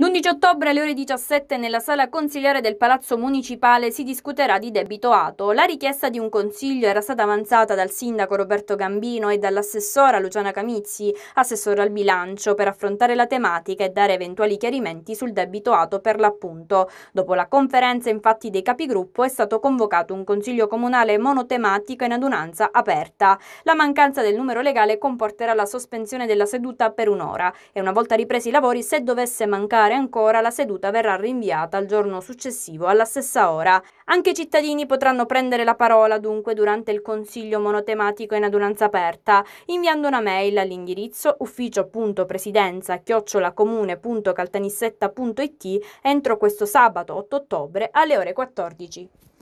L'11 ottobre alle ore 17 nella sala consigliare del Palazzo Municipale si discuterà di debito ATO. La richiesta di un consiglio era stata avanzata dal sindaco Roberto Gambino e dall'assessora Luciana Camizzi, assessora al bilancio, per affrontare la tematica e dare eventuali chiarimenti sul debito ATO per l'appunto. Dopo la conferenza infatti dei capigruppo è stato convocato un consiglio comunale monotematico in adunanza aperta. La mancanza del numero legale comporterà la sospensione della seduta per un'ora e una volta ripresi i lavori se dovesse mancare regolare ancora, la seduta verrà rinviata al giorno successivo alla stessa ora. Anche i cittadini potranno prendere la parola dunque durante il consiglio monotematico in adunanza aperta, inviando una mail all'indirizzo ufficio.presidenza-comune.caltanissetta.it entro questo sabato 8 ottobre alle ore 14.